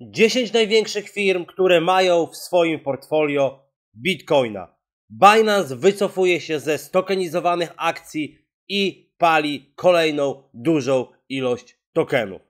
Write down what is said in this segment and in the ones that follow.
10 największych firm, które mają w swoim portfolio Bitcoina. Binance wycofuje się ze stokenizowanych akcji i pali kolejną dużą ilość tokenów.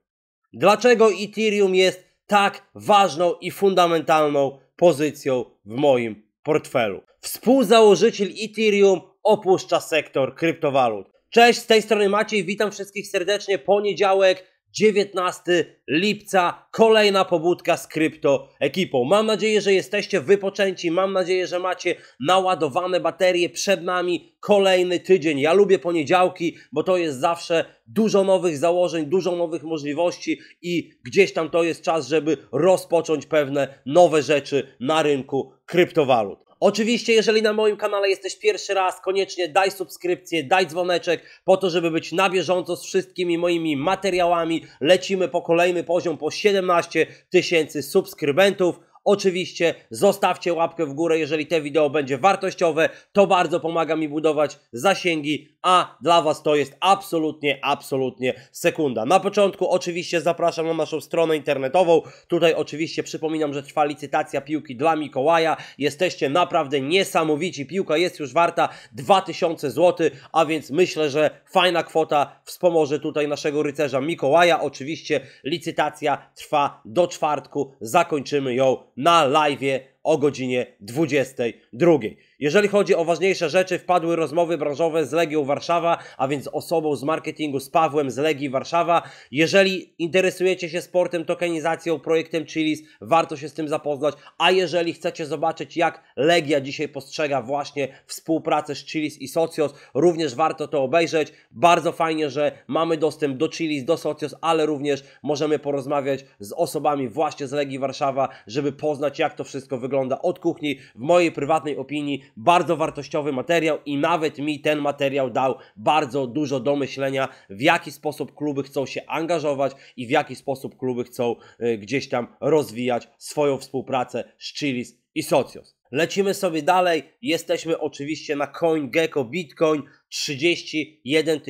Dlaczego Ethereum jest tak ważną i fundamentalną pozycją w moim portfelu? Współzałożyciel Ethereum opuszcza sektor kryptowalut. Cześć, z tej strony Maciej, witam wszystkich serdecznie. Poniedziałek, 19 lipca kolejna pobudka z krypto ekipą. Mam nadzieję, że jesteście wypoczęci, mam nadzieję, że macie naładowane baterie. Przed nami kolejny tydzień. Ja lubię poniedziałki, bo to jest zawsze dużo nowych założeń, dużo nowych możliwości i gdzieś tam to jest czas, żeby rozpocząć pewne nowe rzeczy na rynku kryptowalut. Oczywiście, jeżeli na moim kanale jesteś pierwszy raz, koniecznie daj subskrypcję, daj dzwoneczek po to, żeby być na bieżąco z wszystkimi moimi materiałami. Lecimy po kolejny poziom po 17 tysięcy subskrybentów. Oczywiście zostawcie łapkę w górę, jeżeli te wideo będzie wartościowe. To bardzo pomaga mi budować zasięgi, a dla Was to jest absolutnie, absolutnie sekunda. Na początku oczywiście zapraszam na naszą stronę internetową. Tutaj oczywiście przypominam, że trwa licytacja piłki dla Mikołaja. Jesteście naprawdę niesamowici. Piłka jest już warta 2000 zł, a więc myślę, że fajna kwota wspomoże tutaj naszego rycerza Mikołaja. Oczywiście licytacja trwa do czwartku. Zakończymy ją na live o godzinie 22. Jeżeli chodzi o ważniejsze rzeczy, wpadły rozmowy branżowe z Legią Warszawa, a więc osobą z marketingu, z Pawłem z Legii Warszawa. Jeżeli interesujecie się sportem, tokenizacją, projektem Chilis, warto się z tym zapoznać. A jeżeli chcecie zobaczyć, jak Legia dzisiaj postrzega właśnie współpracę z Chilis i Socios, również warto to obejrzeć. Bardzo fajnie, że mamy dostęp do Chilis, do Socios, ale również możemy porozmawiać z osobami właśnie z Legii Warszawa, żeby poznać, jak to wszystko wygląda wygląda od kuchni. W mojej prywatnej opinii bardzo wartościowy materiał i nawet mi ten materiał dał bardzo dużo do myślenia, w jaki sposób kluby chcą się angażować i w jaki sposób kluby chcą y, gdzieś tam rozwijać swoją współpracę z Chilis i Socios. Lecimy sobie dalej. Jesteśmy oczywiście na CoinGecko Bitcoin. 31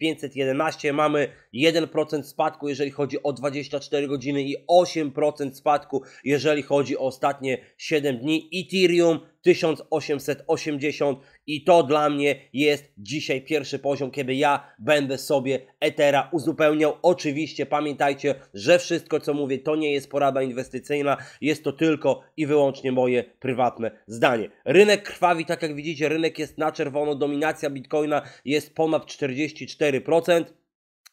511. Mamy 1% spadku, jeżeli chodzi o 24 godziny i 8% spadku, jeżeli chodzi o ostatnie 7 dni. Ethereum 1880 i to dla mnie jest dzisiaj pierwszy poziom, kiedy ja będę sobie Ethera uzupełniał. Oczywiście pamiętajcie, że wszystko co mówię to nie jest porada inwestycyjna, jest to tylko i wyłącznie moje prywatne zdanie. Rynek krwawi, tak jak widzicie, rynek jest na czerwono, dominacja Bitcoin Bitcoina jest ponad 44%.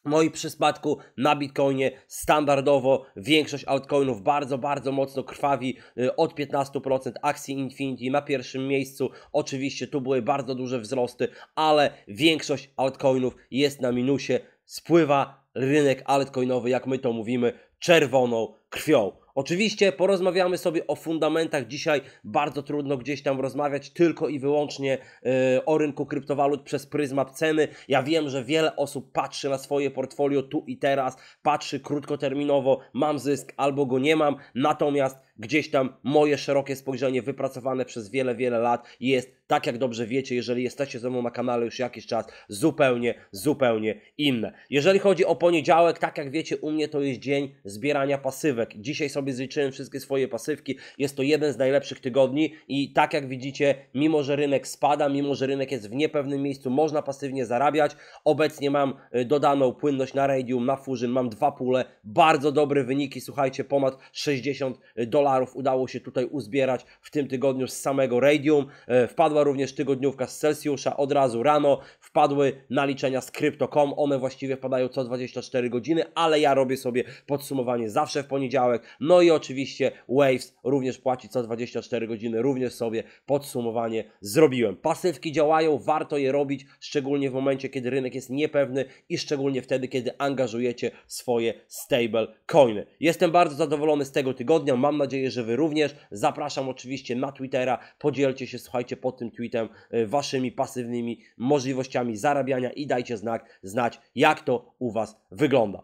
No i przy spadku na Bitcoinie standardowo większość altcoinów bardzo, bardzo mocno krwawi y, od 15% akcji Infinity na pierwszym miejscu. Oczywiście tu były bardzo duże wzrosty, ale większość altcoinów jest na minusie. Spływa rynek altcoinowy, jak my to mówimy, czerwoną krwią. Oczywiście porozmawiamy sobie o fundamentach. Dzisiaj bardzo trudno gdzieś tam rozmawiać tylko i wyłącznie yy, o rynku kryptowalut przez pryzmat ceny. Ja wiem, że wiele osób patrzy na swoje portfolio tu i teraz, patrzy krótkoterminowo, mam zysk albo go nie mam. Natomiast gdzieś tam moje szerokie spojrzenie wypracowane przez wiele, wiele lat jest, tak jak dobrze wiecie, jeżeli jesteście ze mną na kanale już jakiś czas, zupełnie, zupełnie inne. Jeżeli chodzi o poniedziałek, tak jak wiecie, u mnie to jest dzień zbierania pasywek. Dzisiaj sobie zliczyłem wszystkie swoje pasywki, jest to jeden z najlepszych tygodni i tak jak widzicie, mimo że rynek spada, mimo że rynek jest w niepewnym miejscu, można pasywnie zarabiać. Obecnie mam y, dodaną płynność na Radium, na Fusion, mam dwa pule, bardzo dobre wyniki, słuchajcie, ponad 60 dolarów dolarów udało się tutaj uzbierać w tym tygodniu z samego Radium. E, wpadła również tygodniówka z Celsjusza od razu rano. Wpadły naliczenia z Crypto.com. One właściwie wpadają co 24 godziny, ale ja robię sobie podsumowanie zawsze w poniedziałek. No i oczywiście Waves również płaci co 24 godziny. Również sobie podsumowanie zrobiłem. Pasywki działają, warto je robić, szczególnie w momencie, kiedy rynek jest niepewny i szczególnie wtedy, kiedy angażujecie swoje stable coiny. Jestem bardzo zadowolony z tego tygodnia. Mam nadzieję, nadzieję, że Wy również. Zapraszam oczywiście na Twittera. Podzielcie się, słuchajcie, pod tym tweetem e, Waszymi pasywnymi możliwościami zarabiania i dajcie znak, znać, jak to u Was wygląda.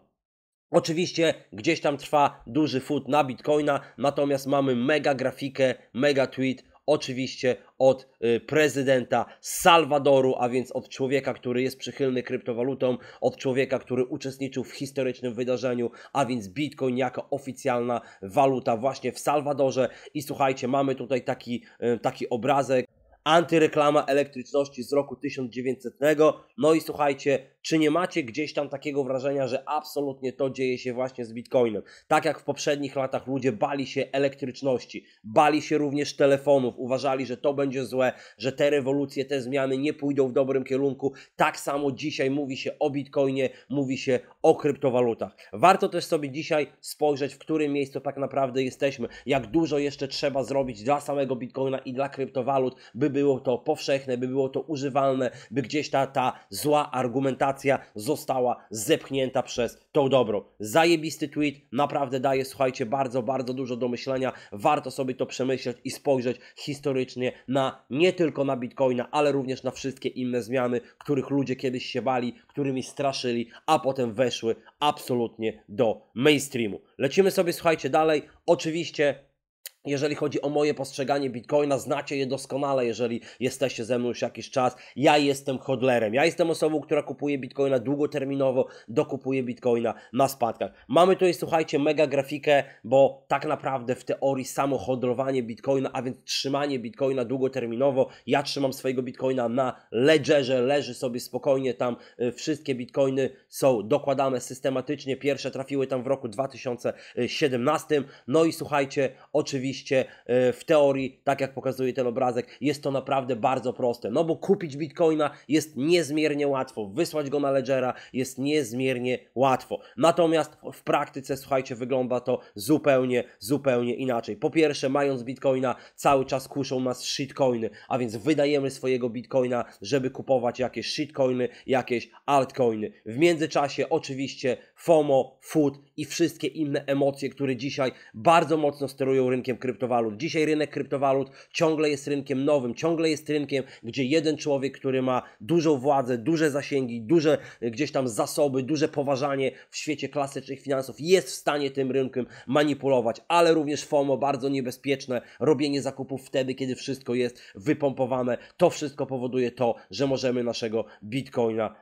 Oczywiście gdzieś tam trwa duży fut na Bitcoina, natomiast mamy mega grafikę, mega tweet oczywiście od y, prezydenta Salwadoru, a więc od człowieka, który jest przychylny kryptowalutom, od człowieka, który uczestniczył w historycznym wydarzeniu, a więc Bitcoin jako oficjalna waluta właśnie w Salwadorze. I słuchajcie, mamy tutaj taki, y, taki obrazek antyreklama elektryczności z roku 1900. No i słuchajcie, czy nie macie gdzieś tam takiego wrażenia, że absolutnie to dzieje się właśnie z Bitcoinem? Tak jak w poprzednich latach ludzie bali się elektryczności, bali się również telefonów, uważali, że to będzie złe, że te rewolucje, te zmiany nie pójdą w dobrym kierunku. Tak samo dzisiaj mówi się o Bitcoinie, mówi się o kryptowalutach. Warto też sobie dzisiaj spojrzeć, w którym miejscu tak naprawdę jesteśmy, jak dużo jeszcze trzeba zrobić dla samego Bitcoina i dla kryptowalut, by by było to powszechne, by było to używalne, by gdzieś ta, ta zła argumentacja została zepchnięta przez tą dobrą. Zajebisty tweet, naprawdę daje, słuchajcie, bardzo, bardzo dużo do myślenia. Warto sobie to przemyśleć i spojrzeć historycznie na nie tylko na Bitcoina, ale również na wszystkie inne zmiany, których ludzie kiedyś się bali, którymi straszyli, a potem weszły absolutnie do mainstreamu. Lecimy sobie, słuchajcie, dalej. Oczywiście jeżeli chodzi o moje postrzeganie Bitcoina, znacie je doskonale, jeżeli jesteście ze mną już jakiś czas. Ja jestem hodlerem. Ja jestem osobą, która kupuje Bitcoina długoterminowo, dokupuje Bitcoina na spadkach. Mamy tutaj, słuchajcie, mega grafikę, bo tak naprawdę w teorii samo hodlowanie Bitcoina, a więc trzymanie Bitcoina długoterminowo. Ja trzymam swojego Bitcoina na ledgerze, leży sobie spokojnie tam. Y, wszystkie Bitcoiny są dokładane systematycznie. Pierwsze trafiły tam w roku 2017. No i słuchajcie, oczywiście rzeczywiście e, w teorii, tak jak pokazuje ten obrazek, jest to naprawdę bardzo proste. No bo kupić bitcoina jest niezmiernie łatwo, wysłać go na ledgera jest niezmiernie łatwo. Natomiast w praktyce, słuchajcie, wygląda to zupełnie, zupełnie inaczej. Po pierwsze, mając bitcoina, cały czas kuszą nas shitcoiny, a więc wydajemy swojego bitcoina, żeby kupować jakieś shitcoiny, jakieś altcoiny. W międzyczasie, oczywiście, FOMO, FUD i wszystkie inne emocje, które dzisiaj bardzo mocno sterują rynkiem kryptowalut. Dzisiaj rynek kryptowalut ciągle jest rynkiem nowym, ciągle jest rynkiem, gdzie jeden człowiek, który ma dużą władzę, duże zasięgi, duże e, gdzieś tam zasoby, duże poważanie w świecie klasycznych finansów, jest w stanie tym rynkiem manipulować, ale również FOMO, bardzo niebezpieczne, robienie zakupów wtedy, kiedy wszystko jest wypompowane, to wszystko powoduje to, że możemy naszego bitcoina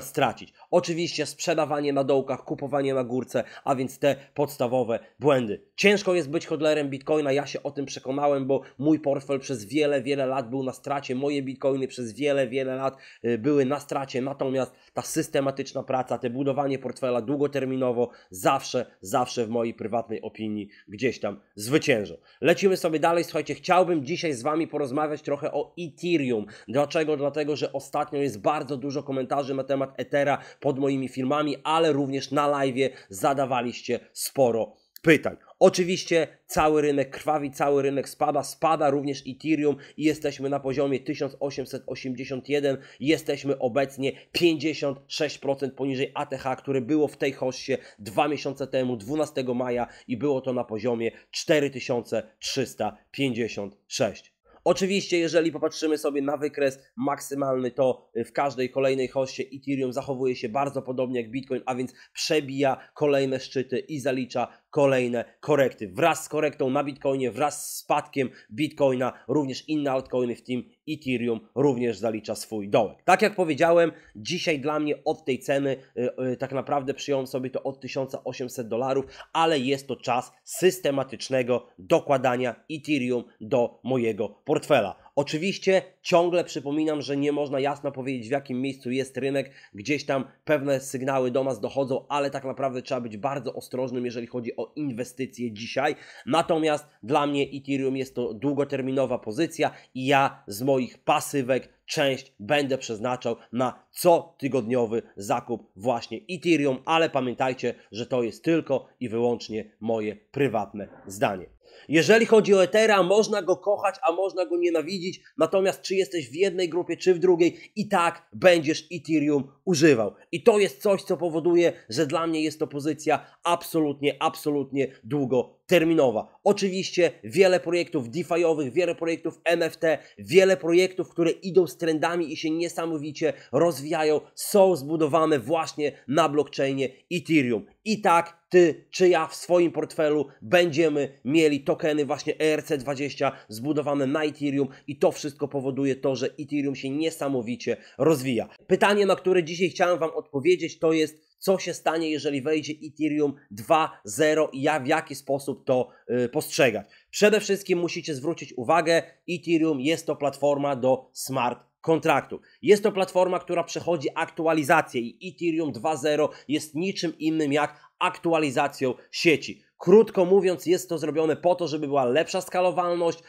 stracić. Oczywiście sprzedawanie na dołkach, kupowanie na górce, a więc te podstawowe błędy. Ciężko jest być hodlerem bitcoina, ja się o tym przekonałem, bo mój portfel przez wiele, wiele lat był na stracie, moje bitcoiny przez wiele, wiele lat y, były na stracie, natomiast ta systematyczna praca, te budowanie portfela długoterminowo zawsze, zawsze w mojej prywatnej opinii gdzieś tam zwyciężą. Lecimy sobie dalej, słuchajcie, chciałbym dzisiaj z Wami porozmawiać trochę o Ethereum. Dlaczego? Dlatego, że ostatnio jest bardzo dużo komentarzy na temat Ethera pod moimi filmami, ale również na live zadawaliście sporo pytań. Oczywiście cały rynek krwawi, cały rynek spada, spada również Ethereum i jesteśmy na poziomie 1881, jesteśmy obecnie 56% poniżej ATH, które było w tej hoście dwa miesiące temu, 12 maja i było to na poziomie 4356. Oczywiście, jeżeli popatrzymy sobie na wykres maksymalny, to w każdej kolejnej hoście Ethereum zachowuje się bardzo podobnie jak Bitcoin, a więc przebija kolejne szczyty i zalicza kolejne korekty. Wraz z korektą na Bitcoinie, wraz z spadkiem Bitcoina, również inne altcoiny, w tym Ethereum, również zalicza swój dołek. Tak jak powiedziałem, dzisiaj dla mnie od tej ceny y, y, tak naprawdę przyjąłem sobie to od 1800 dolarów, ale jest to czas systematycznego dokładania Ethereum do mojego portfela. Oczywiście ciągle przypominam, że nie można jasno powiedzieć, w jakim miejscu jest rynek, gdzieś tam pewne sygnały do nas dochodzą, ale tak naprawdę trzeba być bardzo ostrożnym, jeżeli chodzi o inwestycje dzisiaj. Natomiast dla mnie Ethereum jest to długoterminowa pozycja i ja z moich pasywek część będę przeznaczał na cotygodniowy zakup właśnie Ethereum, ale pamiętajcie, że to jest tylko i wyłącznie moje prywatne zdanie. Jeżeli chodzi o Etera, można go kochać, a można go nienawidzić, natomiast czy jesteś w jednej grupie, czy w drugiej, i tak będziesz Ethereum używał. I to jest coś, co powoduje, że dla mnie jest to pozycja absolutnie, absolutnie długo terminowa. Oczywiście wiele projektów defi wiele projektów NFT, wiele projektów, które idą z trendami i się niesamowicie rozwijają, są zbudowane właśnie na blockchainie Ethereum. I tak ty czy ja w swoim portfelu będziemy mieli tokeny właśnie ERC20 zbudowane na Ethereum i to wszystko powoduje to, że Ethereum się niesamowicie rozwija. Pytanie, na które dzisiaj chciałem Wam odpowiedzieć, to jest co się stanie, jeżeli wejdzie Ethereum 2.0 i ja w jaki sposób to y, postrzegać. Przede wszystkim musicie zwrócić uwagę, Ethereum jest to platforma do smart kontraktu. Jest to platforma, która przechodzi aktualizację i Ethereum 2.0 jest niczym innym jak aktualizacją sieci. Krótko mówiąc, jest to zrobione po to, żeby była lepsza skalowalność, y,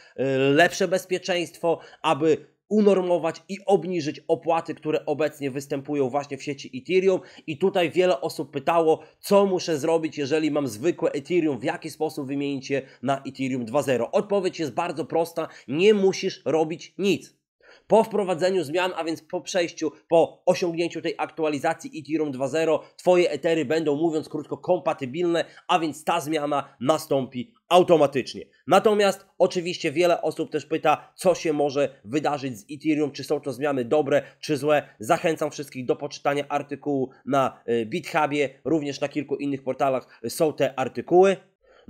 lepsze bezpieczeństwo, aby unormować i obniżyć opłaty, które obecnie występują właśnie w sieci Ethereum. I tutaj wiele osób pytało, co muszę zrobić, jeżeli mam zwykłe Ethereum, w jaki sposób wymienić je na Ethereum 2.0. Odpowiedź jest bardzo prosta: nie musisz robić nic. Po wprowadzeniu zmian, a więc po przejściu, po osiągnięciu tej aktualizacji Ethereum 2.0, Twoje etery będą, mówiąc krótko, kompatybilne, a więc ta zmiana nastąpi automatycznie. Natomiast oczywiście wiele osób też pyta, co się może wydarzyć z Ethereum, czy są to zmiany dobre, czy złe. Zachęcam wszystkich do poczytania artykułu na y, BitHubie, również na kilku innych portalach są te artykuły.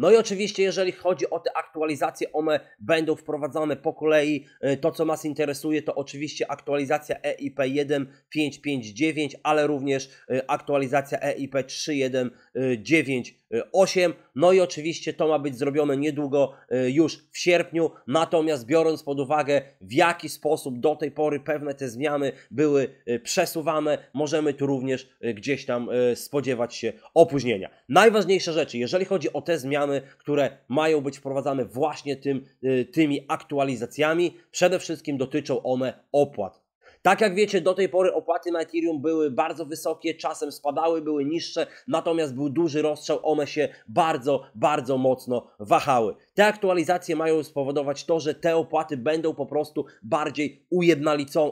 No i oczywiście, jeżeli chodzi o te aktualizacje, one będą wprowadzane po kolei. E, to, co nas interesuje, to oczywiście aktualizacja EIP 1559, ale również e, aktualizacja EIP 31 9, 8. E, no i oczywiście to ma być zrobione niedługo e, już w sierpniu. Natomiast biorąc pod uwagę, w jaki sposób do tej pory pewne te zmiany były e, przesuwane, możemy tu również gdzieś tam spodziewać się opóźnienia. Najważniejsze rzeczy, jeżeli chodzi o te zmiany, które mają być wprowadzane właśnie tym, tymi aktualizacjami, przede wszystkim dotyczą one opłat. Tak jak wiecie, do tej pory opłaty na Ethereum były bardzo wysokie, czasem spadały, były niższe, natomiast był duży rozstrzał, one się bardzo, bardzo mocno wahały. Te aktualizacje mają spowodować to, że te opłaty będą po prostu bardziej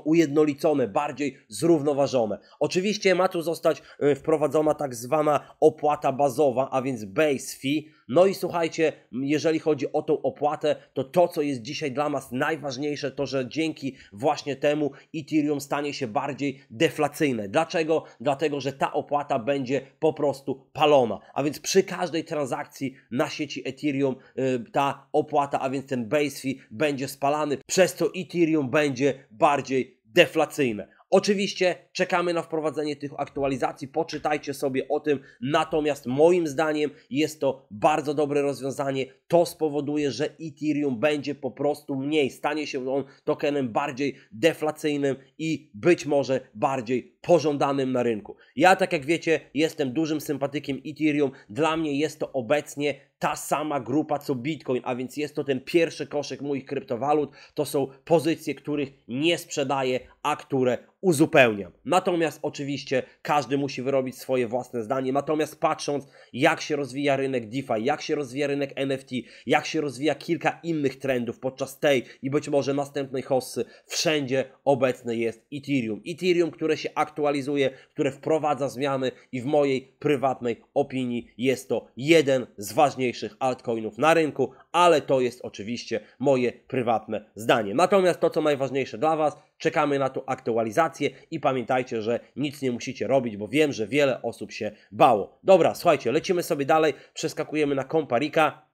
ujednolicone, bardziej zrównoważone. Oczywiście ma tu zostać y, wprowadzona tak zwana opłata bazowa, a więc base fee. No i słuchajcie, jeżeli chodzi o tą opłatę, to to, co jest dzisiaj dla nas najważniejsze, to że dzięki właśnie temu Ethereum stanie się bardziej deflacyjne. Dlaczego? Dlatego, że ta opłata będzie po prostu palona. A więc przy każdej transakcji na sieci Ethereum yy, ta opłata, a więc ten base fee będzie spalany, przez co Ethereum będzie bardziej deflacyjne. Oczywiście czekamy na wprowadzenie tych aktualizacji, poczytajcie sobie o tym, natomiast moim zdaniem jest to bardzo dobre rozwiązanie. To spowoduje, że Ethereum będzie po prostu mniej, stanie się on tokenem bardziej deflacyjnym i być może bardziej pożądanym na rynku. Ja, tak jak wiecie, jestem dużym sympatykiem Ethereum. Dla mnie jest to obecnie ta sama grupa co Bitcoin, a więc jest to ten pierwszy koszyk moich kryptowalut. To są pozycje, których nie sprzedaję, a które uzupełniam. Natomiast oczywiście każdy musi wyrobić swoje własne zdanie. Natomiast patrząc, jak się rozwija rynek DeFi, jak się rozwija rynek NFT, jak się rozwija kilka innych trendów podczas tej i być może następnej hossy, wszędzie obecne jest Ethereum. Ethereum, które się aktualnie aktualizuje, które wprowadza zmiany i w mojej prywatnej opinii jest to jeden z ważniejszych altcoinów na rynku, ale to jest oczywiście moje prywatne zdanie. Natomiast to, co najważniejsze dla Was, czekamy na tą aktualizację i pamiętajcie, że nic nie musicie robić, bo wiem, że wiele osób się bało. Dobra, słuchajcie, lecimy sobie dalej, przeskakujemy na Komparika,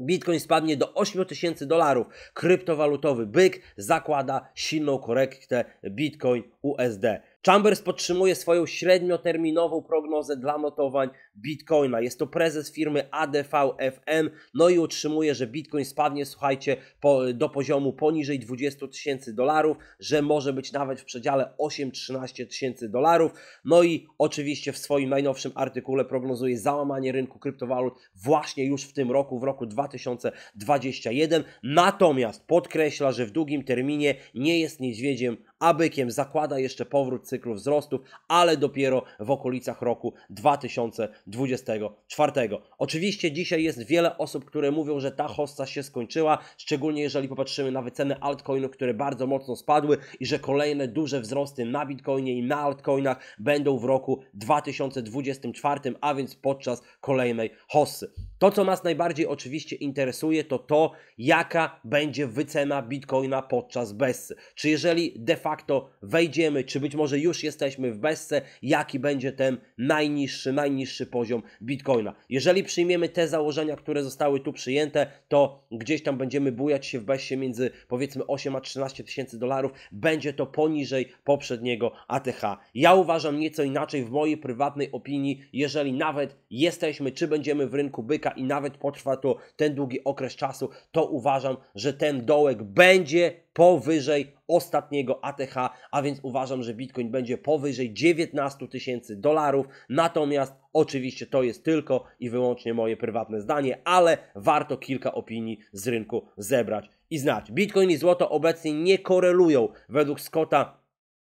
Bitcoin spadnie do 8000 dolarów. Kryptowalutowy byk zakłada silną korektę Bitcoin USD. Chambers podtrzymuje swoją średnioterminową prognozę dla notowań Bitcoina. Jest to prezes firmy ADVFM, no i utrzymuje, że Bitcoin spadnie, słuchajcie, po, do poziomu poniżej 20 tysięcy dolarów, że może być nawet w przedziale 8-13 tysięcy dolarów. No i oczywiście w swoim najnowszym artykule prognozuje załamanie rynku kryptowalut właśnie już w tym roku, w roku 2021. Natomiast podkreśla, że w długim terminie nie jest niedźwiedziem bykiem. zakłada jeszcze powrót cyklu wzrostów, ale dopiero w okolicach roku 2021. 24. Oczywiście dzisiaj jest wiele osób, które mówią, że ta hossa się skończyła, szczególnie jeżeli popatrzymy na wyceny altcoinów, które bardzo mocno spadły i że kolejne duże wzrosty na bitcoinie i na altcoinach będą w roku 2024, a więc podczas kolejnej hossy. To, co nas najbardziej oczywiście interesuje, to to, jaka będzie wycena bitcoina podczas bessy. Czy jeżeli de facto wejdziemy, czy być może już jesteśmy w bessce, jaki będzie ten najniższy, najniższy poziom Bitcoina. Jeżeli przyjmiemy te założenia, które zostały tu przyjęte, to gdzieś tam będziemy bujać się w bezsie między powiedzmy 8 a 13 tysięcy dolarów. Będzie to poniżej poprzedniego ATH. Ja uważam nieco inaczej w mojej prywatnej opinii, jeżeli nawet jesteśmy, czy będziemy w rynku byka i nawet potrwa to ten długi okres czasu, to uważam, że ten dołek będzie powyżej ostatniego ATH, a więc uważam, że Bitcoin będzie powyżej 19 tysięcy dolarów. Natomiast oczywiście to jest tylko i wyłącznie moje prywatne zdanie, ale warto kilka opinii z rynku zebrać i znać. Bitcoin i złoto obecnie nie korelują według Scotta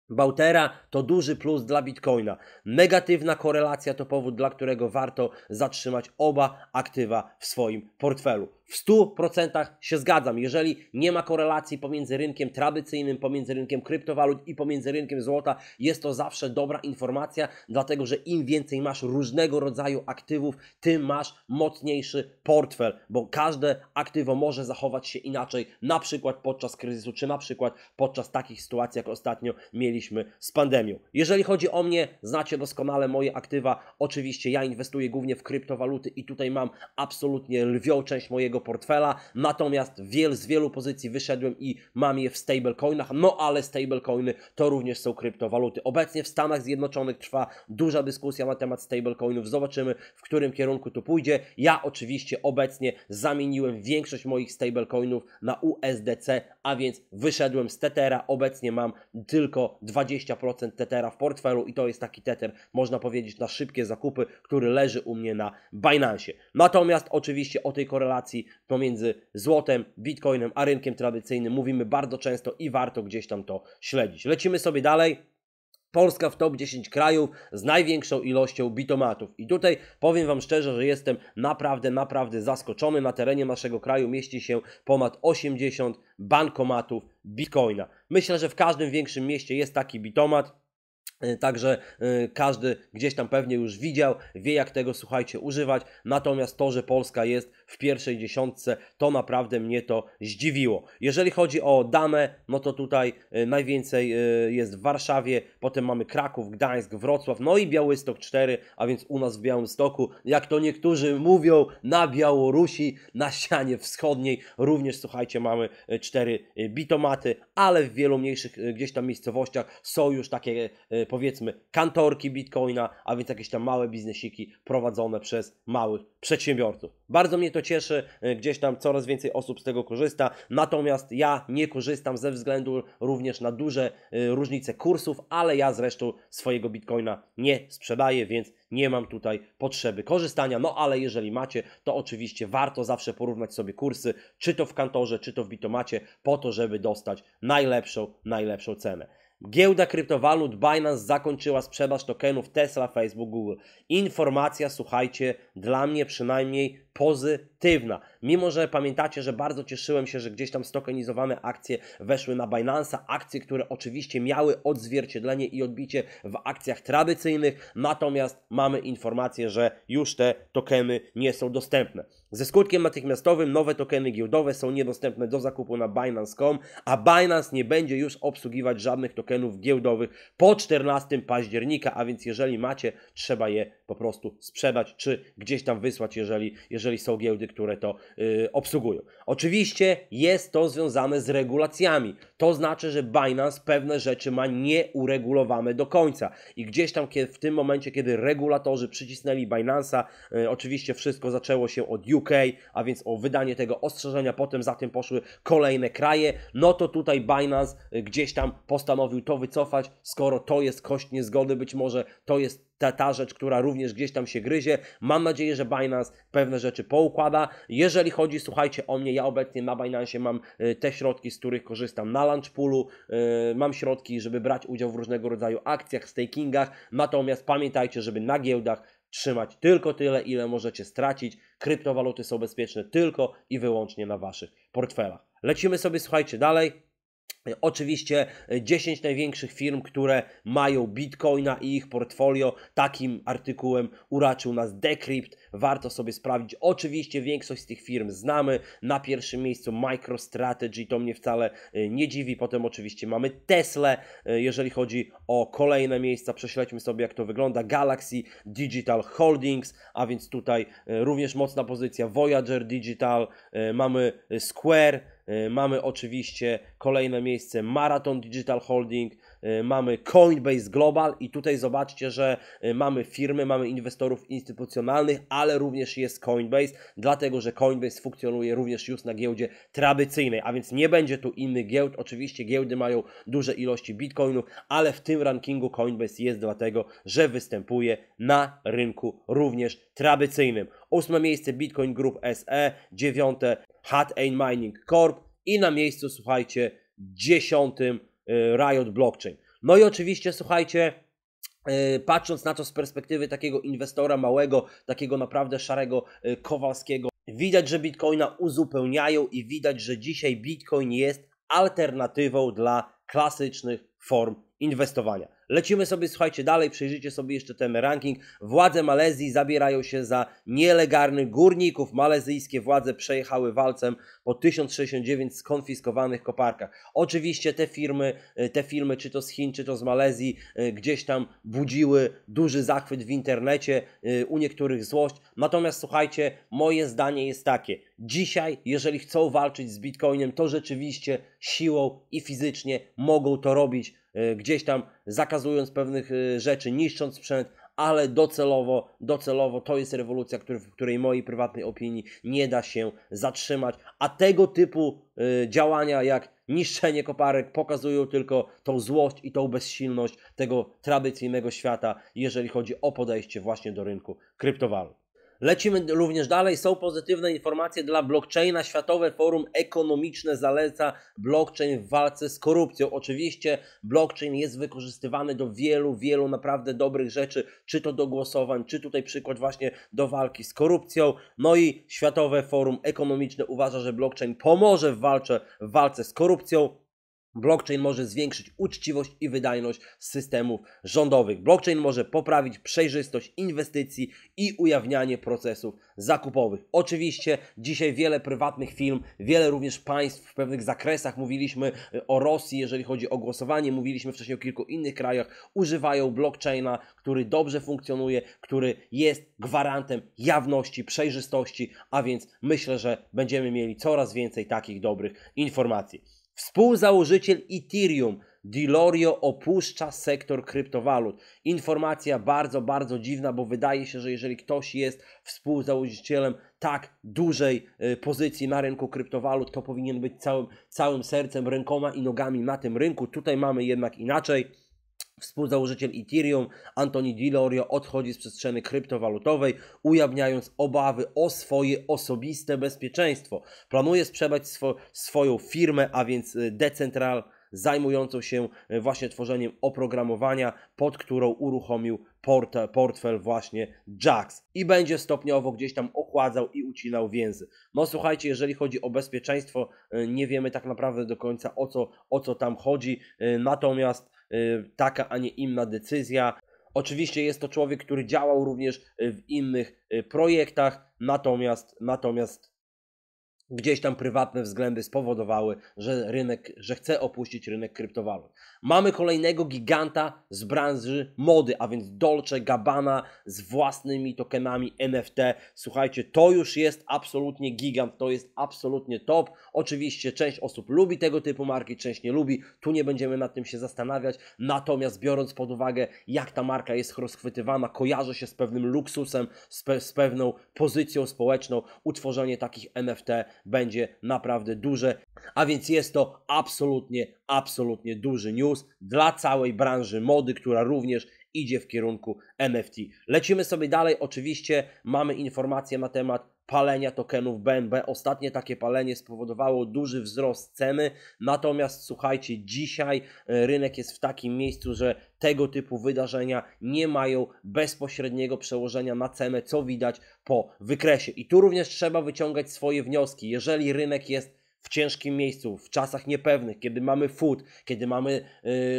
Bautera to duży plus dla Bitcoina. Negatywna korelacja to powód, dla którego warto zatrzymać oba aktywa w swoim portfelu w 100% się zgadzam. Jeżeli nie ma korelacji pomiędzy rynkiem tradycyjnym, pomiędzy rynkiem kryptowalut i pomiędzy rynkiem złota, jest to zawsze dobra informacja, dlatego że im więcej masz różnego rodzaju aktywów, tym masz mocniejszy portfel, bo każde aktywo może zachować się inaczej, na przykład podczas kryzysu, czy na przykład podczas takich sytuacji, jak ostatnio mieliśmy z pandemią. Jeżeli chodzi o mnie, znacie doskonale moje aktywa. Oczywiście ja inwestuję głównie w kryptowaluty i tutaj mam absolutnie lwią część mojego portfela, natomiast wiel, z wielu pozycji wyszedłem i mam je w stablecoinach, no ale stablecoiny to również są kryptowaluty. Obecnie w Stanach Zjednoczonych trwa duża dyskusja na temat stablecoinów, zobaczymy w którym kierunku to pójdzie. Ja oczywiście obecnie zamieniłem większość moich stablecoinów na USDC, a więc wyszedłem z Tetera, obecnie mam tylko 20% Tetera w portfelu i to jest taki Teter, można powiedzieć, na szybkie zakupy, który leży u mnie na Binance. Natomiast oczywiście o tej korelacji pomiędzy złotem, bitcoinem a rynkiem tradycyjnym mówimy bardzo często i warto gdzieś tam to śledzić. Lecimy sobie dalej. Polska w top 10 krajów z największą ilością bitomatów. I tutaj powiem Wam szczerze, że jestem naprawdę, naprawdę zaskoczony. Na terenie naszego kraju mieści się ponad 80 bankomatów bitcoina. Myślę, że w każdym większym mieście jest taki bitomat. E, także e, każdy gdzieś tam pewnie już widział, wie jak tego słuchajcie używać. Natomiast to, że Polska jest w pierwszej dziesiątce, to naprawdę mnie to zdziwiło. Jeżeli chodzi o damę, no to tutaj y, najwięcej y, jest w Warszawie, potem mamy Kraków, Gdańsk, Wrocław, no i Białystok 4, a więc u nas w Białymstoku, jak to niektórzy mówią, na Białorusi, na ścianie wschodniej, również słuchajcie, mamy y, cztery bitomaty, ale w wielu mniejszych gdzieś tam miejscowościach są już takie powiedzmy kantorki bitcoina, a więc jakieś tam małe biznesiki prowadzone przez małych przedsiębiorców. Bardzo mnie to to cieszy, e, gdzieś tam coraz więcej osób z tego korzysta, natomiast ja nie korzystam ze względu również na duże e, różnice kursów, ale ja zresztą swojego bitcoina nie sprzedaję, więc nie mam tutaj potrzeby korzystania, no ale jeżeli macie, to oczywiście warto zawsze porównać sobie kursy, czy to w kantorze, czy to w Bitomacie, po to, żeby dostać najlepszą, najlepszą cenę. Giełda kryptowalut Binance zakończyła sprzedaż tokenów Tesla, Facebook, Google. Informacja, słuchajcie, dla mnie przynajmniej pozytywna. Mimo, że pamiętacie, że bardzo cieszyłem się, że gdzieś tam stokenizowane akcje weszły na Binance'a, akcje, które oczywiście miały odzwierciedlenie i odbicie w akcjach tradycyjnych, natomiast mamy informację, że już te tokeny nie są dostępne. Ze skutkiem natychmiastowym nowe tokeny giełdowe są niedostępne do zakupu na Binance.com, a Binance nie będzie już obsługiwać żadnych tokenów giełdowych po 14 października, a więc jeżeli macie, trzeba je po prostu sprzedać czy gdzieś tam wysłać, jeżeli, jeżeli jeżeli są giełdy, które to y, obsługują. Oczywiście jest to związane z regulacjami. To znaczy, że Binance pewne rzeczy ma nieuregulowane do końca i gdzieś tam kiedy, w tym momencie, kiedy regulatorzy przycisnęli Binance'a, y, oczywiście wszystko zaczęło się od UK, a więc o wydanie tego ostrzeżenia, potem za tym poszły kolejne kraje, no to tutaj Binance y, gdzieś tam postanowił to wycofać, skoro to jest kość niezgody, być może to jest ta, ta rzecz, która również gdzieś tam się gryzie. Mam nadzieję, że Binance pewne rzeczy poukłada. Jeżeli chodzi, słuchajcie, o mnie, ja obecnie na Binance mam y, te środki, z których korzystam na poolu. Y, mam środki, żeby brać udział w różnego rodzaju akcjach, stakingach, natomiast pamiętajcie, żeby na giełdach trzymać tylko tyle, ile możecie stracić. Kryptowaluty są bezpieczne tylko i wyłącznie na Waszych portfelach. Lecimy sobie, słuchajcie, dalej. Oczywiście 10 e, największych firm, które mają bitcoina i ich portfolio. Takim artykułem uraczył nas Decrypt. Warto sobie sprawdzić. Oczywiście większość z tych firm znamy. Na pierwszym miejscu MicroStrategy, to mnie wcale e, nie dziwi. Potem oczywiście mamy Tesla. E, jeżeli chodzi o kolejne miejsca, prześledźmy sobie jak to wygląda. Galaxy Digital Holdings, a więc tutaj również mocna pozycja Voyager Digital. Mamy Square E, mamy oczywiście kolejne miejsce Marathon Digital Holding, e, mamy Coinbase Global i tutaj zobaczcie, że e, mamy firmy, mamy inwestorów instytucjonalnych, ale również jest Coinbase, dlatego że Coinbase funkcjonuje również już na giełdzie tradycyjnej, a więc nie będzie tu innych giełd. Oczywiście giełdy mają duże ilości bitcoinów, ale w tym rankingu Coinbase jest dlatego, że występuje na rynku również tradycyjnym. Ósme miejsce Bitcoin Group SE, dziewiąte Hat Ain Mining Corp i na miejscu, słuchajcie, dziesiątym e, Riot Blockchain. No i oczywiście, słuchajcie, e, patrząc na to z perspektywy takiego inwestora małego, takiego naprawdę szarego e, Kowalskiego, widać, że Bitcoina uzupełniają i widać, że dzisiaj Bitcoin jest alternatywą dla klasycznych form inwestowania. Lecimy sobie, słuchajcie, dalej, przejrzyjcie sobie jeszcze ten ranking. Władze Malezji zabierają się za nielegalnych górników. Malezyjskie władze przejechały walcem po 1069 skonfiskowanych koparkach. Oczywiście te firmy, y, te firmy, czy to z Chin, czy to z Malezji, y, gdzieś tam budziły duży zachwyt w internecie, y, u niektórych złość. Natomiast słuchajcie, moje zdanie jest takie. Dzisiaj, jeżeli chcą walczyć z Bitcoinem, to rzeczywiście siłą i fizycznie mogą to robić E, gdzieś tam zakazując pewnych e, rzeczy, niszcząc sprzęt, ale docelowo, docelowo to jest rewolucja, który, w której mojej prywatnej opinii nie da się zatrzymać, a tego typu y, działania jak niszczenie koparek pokazują tylko tą złość i tą bezsilność tego tradycyjnego świata, jeżeli chodzi o podejście właśnie do rynku kryptowalut. Lecimy również dalej. Są pozytywne informacje dla blockchaina. Światowe Forum Ekonomiczne zaleca blockchain w walce z korupcją. Oczywiście blockchain jest wykorzystywany do wielu, wielu naprawdę dobrych rzeczy, czy to do głosowań, czy tutaj przykład właśnie do walki z korupcją. No i Światowe Forum Ekonomiczne uważa, że blockchain pomoże w walce, w walce z korupcją. Blockchain może zwiększyć uczciwość i wydajność systemów rządowych. Blockchain może poprawić przejrzystość inwestycji i ujawnianie procesów zakupowych. Oczywiście dzisiaj wiele prywatnych firm, wiele również państw w pewnych zakresach, mówiliśmy y, o Rosji, jeżeli chodzi o głosowanie, mówiliśmy wcześniej o kilku innych krajach, używają blockchaina, który dobrze funkcjonuje, który jest gwarantem jawności, przejrzystości, a więc myślę, że będziemy mieli coraz więcej takich dobrych informacji. Współzałożyciel Ethereum Dilorio opuszcza sektor kryptowalut. Informacja bardzo, bardzo dziwna, bo wydaje się, że jeżeli ktoś jest współzałożycielem tak dużej y, pozycji na rynku kryptowalut, to powinien być całym, całym sercem, rękoma i nogami na tym rynku. Tutaj mamy jednak inaczej. Współzałożyciel Ethereum Anthony DiLorio odchodzi z przestrzeni kryptowalutowej, ujawniając obawy o swoje osobiste bezpieczeństwo. Planuje sprzedać swoją firmę, a więc y, Decentral, zajmującą się y, właśnie tworzeniem oprogramowania, pod którą uruchomił port portfel właśnie JAX i będzie stopniowo gdzieś tam ochładzał i ucinał więzy. No słuchajcie, jeżeli chodzi o bezpieczeństwo, y, nie wiemy tak naprawdę do końca o co, o co tam chodzi, natomiast Y, taka, a nie inna decyzja. Oczywiście jest to człowiek, który działał również y, w innych y, projektach, natomiast, natomiast gdzieś tam prywatne względy spowodowały, że rynek, że chce opuścić rynek kryptowalut. Mamy kolejnego giganta z branży mody, a więc Dolce Gabbana z własnymi tokenami NFT. Słuchajcie, to już jest absolutnie gigant, to jest absolutnie top. Oczywiście część osób lubi tego typu marki, część nie lubi. Tu nie będziemy nad tym się zastanawiać. Natomiast biorąc pod uwagę, jak ta marka jest rozchwytywana, kojarzy się z pewnym luksusem, z, pe z pewną pozycją społeczną, utworzenie takich NFT będzie naprawdę duże. A więc jest to absolutnie, absolutnie duży news dla całej branży mody, która również idzie w kierunku NFT. Lecimy sobie dalej. Oczywiście mamy informacje na temat palenia tokenów BNB. Ostatnie takie palenie spowodowało duży wzrost ceny. Natomiast słuchajcie, dzisiaj e, rynek jest w takim miejscu, że tego typu wydarzenia nie mają bezpośredniego przełożenia na cenę, co widać po wykresie. I tu również trzeba wyciągać swoje wnioski. Jeżeli rynek jest w ciężkim miejscu, w czasach niepewnych, kiedy mamy food, kiedy mamy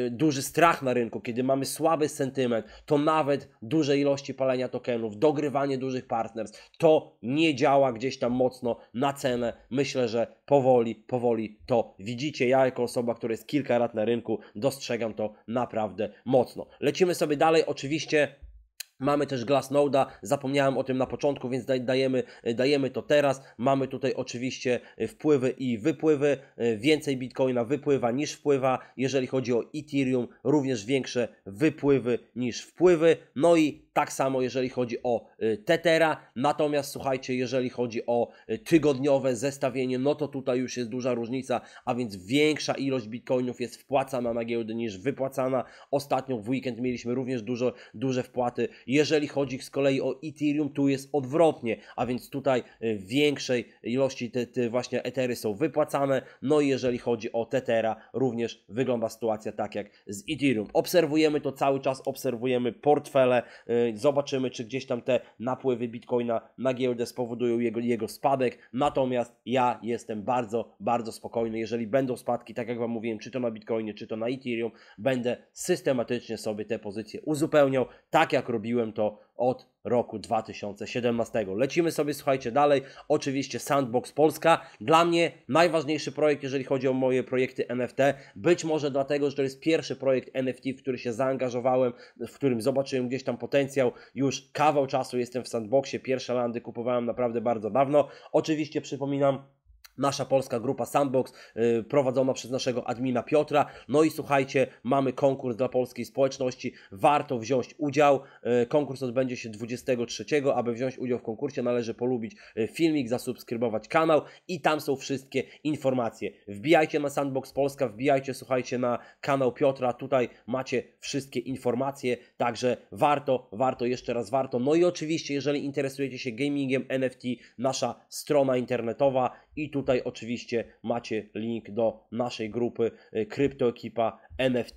y, duży strach na rynku, kiedy mamy słaby sentyment, to nawet duże ilości palenia tokenów, dogrywanie dużych partnerstw, to nie działa gdzieś tam mocno na cenę. Myślę, że powoli, powoli to widzicie. Ja jako osoba, która jest kilka lat na rynku, dostrzegam to naprawdę mocno. Lecimy sobie dalej. Oczywiście Mamy też Glassnode'a, zapomniałem o tym na początku, więc dajemy, dajemy to teraz. Mamy tutaj oczywiście e, wpływy i wypływy. E, więcej bitcoina wypływa niż wpływa. Jeżeli chodzi o Ethereum, również większe wypływy niż wpływy. No i tak samo jeżeli chodzi o y, Tetera, natomiast słuchajcie, jeżeli chodzi o y, tygodniowe zestawienie, no to tutaj już jest duża różnica, a więc większa ilość bitcoinów jest wpłacana na giełdę niż wypłacana. Ostatnio w weekend mieliśmy również dużo, duże wpłaty. Jeżeli chodzi z kolei o Ethereum, tu jest odwrotnie, a więc tutaj y, większej ilości te, te właśnie Etery są wypłacane, no i jeżeli chodzi o Tetera, również wygląda sytuacja tak jak z Ethereum. Obserwujemy to cały czas, obserwujemy portfele, Zobaczymy, czy gdzieś tam te napływy bitcoina na giełdę spowodują jego, jego spadek. Natomiast ja jestem bardzo, bardzo spokojny. Jeżeli będą spadki, tak jak Wam mówiłem, czy to na bitcoinie, czy to na Ethereum, będę systematycznie sobie te pozycje uzupełniał, tak jak robiłem to od roku 2017. Lecimy sobie, słuchajcie, dalej. Oczywiście Sandbox Polska. Dla mnie najważniejszy projekt, jeżeli chodzi o moje projekty NFT. Być może dlatego, że to jest pierwszy projekt NFT, w który się zaangażowałem, w którym zobaczyłem gdzieś tam potencjał. Już kawał czasu jestem w Sandboxie. Pierwsze landy kupowałem naprawdę bardzo dawno. Oczywiście przypominam, nasza polska grupa Sandbox, y, prowadzona przez naszego admina Piotra. No i słuchajcie, mamy konkurs dla polskiej społeczności. Warto wziąć udział. Y, konkurs odbędzie się 23. Aby wziąć udział w konkursie, należy polubić y, filmik, zasubskrybować kanał i tam są wszystkie informacje. Wbijajcie na Sandbox Polska, wbijajcie, słuchajcie, na kanał Piotra. Tutaj macie wszystkie informacje, także warto, warto, jeszcze raz warto. No i oczywiście, jeżeli interesujecie się gamingiem NFT, nasza strona internetowa i tutaj Tutaj oczywiście macie link do naszej grupy y, Kryptoekipa NFT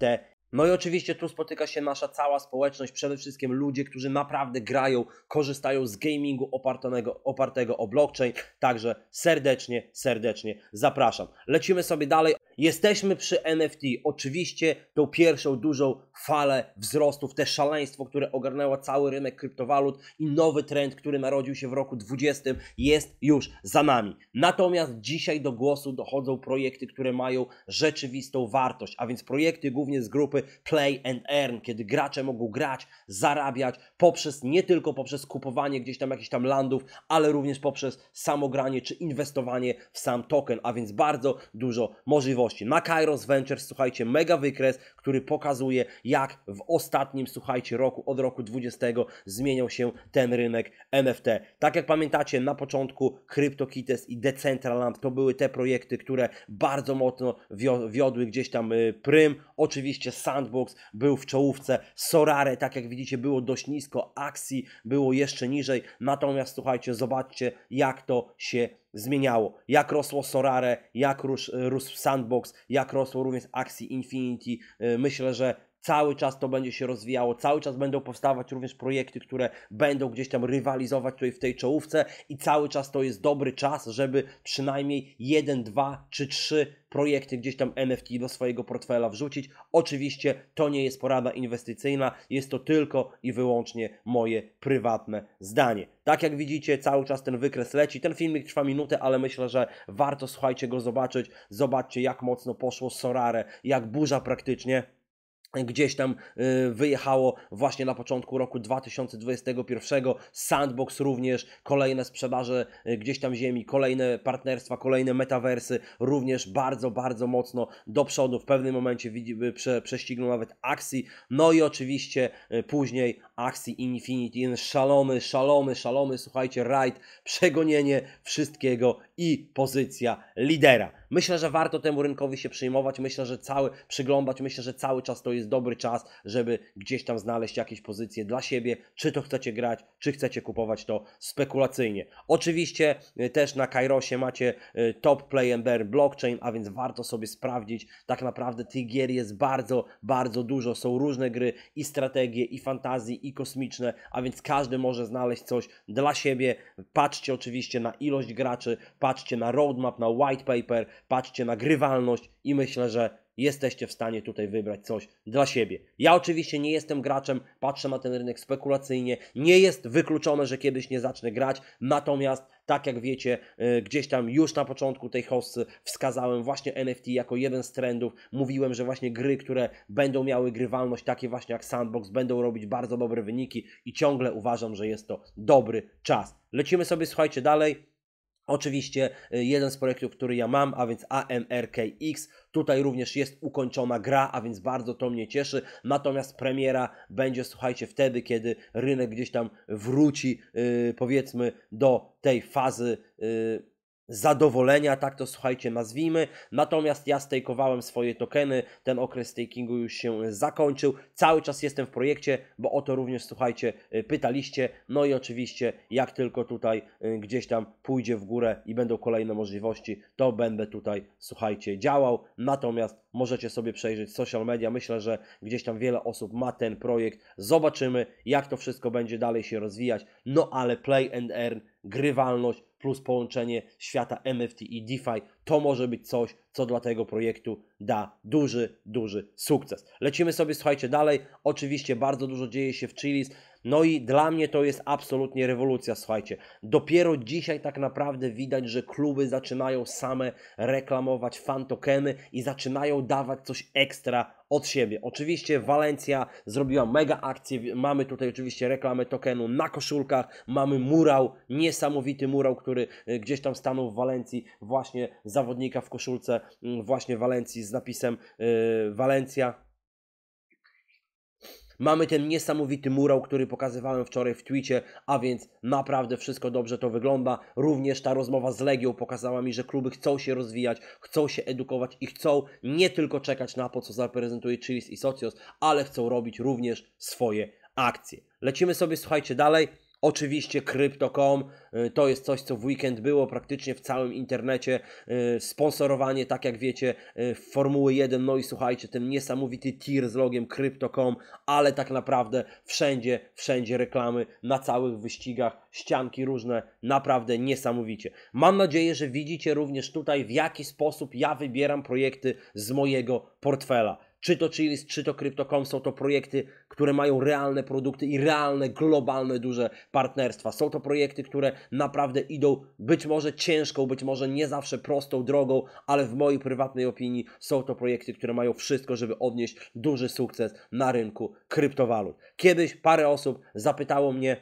no i oczywiście tu spotyka się nasza cała społeczność, przede wszystkim ludzie, którzy naprawdę grają, korzystają z gamingu opartego, opartego o blockchain. Także serdecznie, serdecznie zapraszam. Lecimy sobie dalej. Jesteśmy przy NFT. Oczywiście tą pierwszą dużą falę wzrostów, te szaleństwo, które ogarnęło cały rynek kryptowalut i nowy trend, który narodził się w roku 2020 jest już za nami. Natomiast dzisiaj do głosu dochodzą projekty, które mają rzeczywistą wartość, a więc projekty głównie z grupy play and earn, kiedy gracze mogą grać, zarabiać poprzez nie tylko poprzez kupowanie gdzieś tam jakichś tam landów, ale również poprzez samogranie czy inwestowanie w sam token, a więc bardzo dużo możliwości. Na Kairos Ventures, słuchajcie, mega wykres, który pokazuje jak w ostatnim, słuchajcie, roku, od roku 20 zmieniał się ten rynek NFT. Tak jak pamiętacie, na początku CryptoKitties i Decentraland to były te projekty, które bardzo mocno wiodły gdzieś tam y, prym. Oczywiście Sandbox był w czołówce, Sorare, tak jak widzicie, było dość nisko, Axi było jeszcze niżej, natomiast słuchajcie, zobaczcie jak to się zmieniało. Jak rosło Sorare, jak rósł, Sandbox, jak rosło również akcji Infinity. Y, myślę, że Cały czas to będzie się rozwijało, cały czas będą powstawać również projekty, które będą gdzieś tam rywalizować tutaj w tej czołówce i cały czas to jest dobry czas, żeby przynajmniej jeden, dwa czy trzy projekty gdzieś tam NFT do swojego portfela wrzucić. Oczywiście to nie jest porada inwestycyjna, jest to tylko i wyłącznie moje prywatne zdanie. Tak jak widzicie, cały czas ten wykres leci. Ten filmik trwa minutę, ale myślę, że warto słuchajcie go zobaczyć. Zobaczcie, jak mocno poszło Sorare, jak burza praktycznie. Gdzieś tam y, wyjechało właśnie na początku roku 2021. Sandbox również, kolejne sprzedaże y, gdzieś tam ziemi, kolejne partnerstwa, kolejne metaversy również bardzo, bardzo mocno do przodu. W pewnym momencie y, prze, prześcigną nawet akcji No i oczywiście później akcji Infinity, szalony, szalony, szalony, słuchajcie, ride przegonienie wszystkiego i pozycja lidera. Myślę, że warto temu rynkowi się przyjmować, myślę, że cały przyglądać, myślę, że cały czas to jest dobry czas, żeby gdzieś tam znaleźć jakieś pozycje dla siebie, czy to chcecie grać, czy chcecie kupować to spekulacyjnie. Oczywiście y, też na Kairosie macie y, Top Play and Bear Blockchain, a więc warto sobie sprawdzić. Tak naprawdę tych gier jest bardzo, bardzo dużo. Są różne gry i strategie, i fantazji, i kosmiczne, a więc każdy może znaleźć coś dla siebie. Patrzcie oczywiście na ilość graczy, patrzcie na roadmap, na white paper, patrzcie na grywalność i myślę, że jesteście w stanie tutaj wybrać coś dla siebie. Ja oczywiście nie jestem graczem, patrzę na ten rynek spekulacyjnie, nie jest wykluczone, że kiedyś nie zacznę grać, natomiast tak jak wiecie, y, gdzieś tam już na początku tej hossy wskazałem właśnie NFT jako jeden z trendów. Mówiłem, że właśnie gry, które będą miały grywalność, takie właśnie jak Sandbox, będą robić bardzo dobre wyniki i ciągle uważam, że jest to dobry czas. Lecimy sobie, słuchajcie, dalej. Oczywiście y, jeden z projektów, który ja mam, a więc AMRKX, tutaj również jest ukończona gra, a więc bardzo to mnie cieszy. Natomiast premiera będzie, słuchajcie, wtedy, kiedy rynek gdzieś tam wróci, yy, powiedzmy, do tej fazy. Yy, zadowolenia, tak to słuchajcie nazwijmy. Natomiast ja stejkowałem swoje tokeny, ten okres stakingu już się zakończył. Cały czas jestem w projekcie, bo o to również słuchajcie y, pytaliście. No i oczywiście jak tylko tutaj y, gdzieś tam pójdzie w górę i będą kolejne możliwości, to będę tutaj słuchajcie działał. Natomiast możecie sobie przejrzeć social media. Myślę, że gdzieś tam wiele osób ma ten projekt. Zobaczymy jak to wszystko będzie dalej się rozwijać. No ale play and earn grywalność plus połączenie świata NFT i DeFi to może być coś, co dla tego projektu da duży, duży sukces. Lecimy sobie, słuchajcie, dalej. Oczywiście bardzo dużo dzieje się w Chilis. No i dla mnie to jest absolutnie rewolucja, słuchajcie. Dopiero dzisiaj tak naprawdę widać, że kluby zaczynają same reklamować fantokeny i zaczynają dawać coś ekstra od siebie. Oczywiście Walencja zrobiła mega akcję, mamy tutaj oczywiście reklamę tokenu na koszulkach, mamy murał, niesamowity murał, który y, gdzieś tam stanął w Walencji właśnie za zawodnika w koszulce mm, właśnie Walencji z napisem y, Walencja. Mamy ten niesamowity murał, który pokazywałem wczoraj w Twitchie, a więc naprawdę wszystko dobrze to wygląda. Również ta rozmowa z Legią pokazała mi, że kluby chcą się rozwijać, chcą się edukować i chcą nie tylko czekać na to, co zaprezentuje Chilis i Socios, ale chcą robić również swoje akcje. Lecimy sobie, słuchajcie, dalej. Oczywiście Crypto.com y, to jest coś, co w weekend było praktycznie w całym internecie. Y, sponsorowanie, tak jak wiecie, y, Formuły 1, no i słuchajcie, ten niesamowity tir z logiem Crypto.com, ale tak naprawdę wszędzie, wszędzie reklamy na całych wyścigach, ścianki różne, naprawdę niesamowicie. Mam nadzieję, że widzicie również tutaj, w jaki sposób ja wybieram projekty z mojego portfela. Czy to Chili's, czy to Crypto.com są to projekty, które mają realne produkty i realne, globalne, duże partnerstwa. Są to projekty, które naprawdę idą być może ciężką, być może nie zawsze prostą drogą, ale w mojej prywatnej opinii są to projekty, które mają wszystko, żeby odnieść duży sukces na rynku kryptowalut. Kiedyś parę osób zapytało mnie,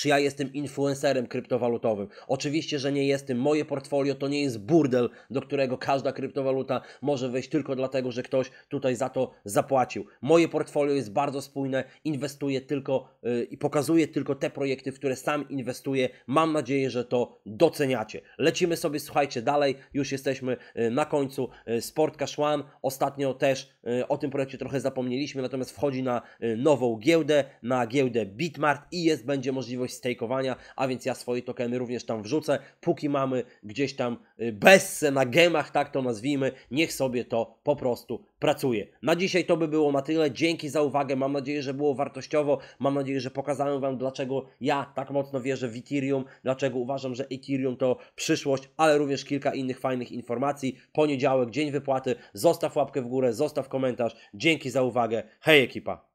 czy ja jestem influencerem kryptowalutowym. Oczywiście, że nie jestem. Moje portfolio to nie jest burdel, do którego każda kryptowaluta może wejść tylko dlatego, że ktoś tutaj za to zapłacił. Moje portfolio jest bardzo spójne, inwestuję tylko yy, i pokazuję tylko te projekty, w które sam inwestuję. Mam nadzieję, że to doceniacie. Lecimy sobie, słuchajcie, dalej. Już jesteśmy yy, na końcu. Yy, Sport Kaszłan. Ostatnio też y, o tym projekcie trochę zapomnieliśmy, natomiast wchodzi na y, nową giełdę, na giełdę Bitmart i jest, będzie możliwość możliwość stakeowania, a więc ja swoje tokeny również tam wrzucę. Póki mamy gdzieś tam y, bessę na gemach, tak to nazwijmy, niech sobie to po prostu pracuje. Na dzisiaj to by było na tyle. Dzięki za uwagę. Mam nadzieję, że było wartościowo. Mam nadzieję, że pokazałem Wam, dlaczego ja tak mocno wierzę w Ethereum, dlaczego uważam, że Ethereum to przyszłość, ale również kilka innych fajnych informacji. Poniedziałek, dzień wypłaty. Zostaw łapkę w górę, zostaw komentarz. Dzięki za uwagę. Hej ekipa!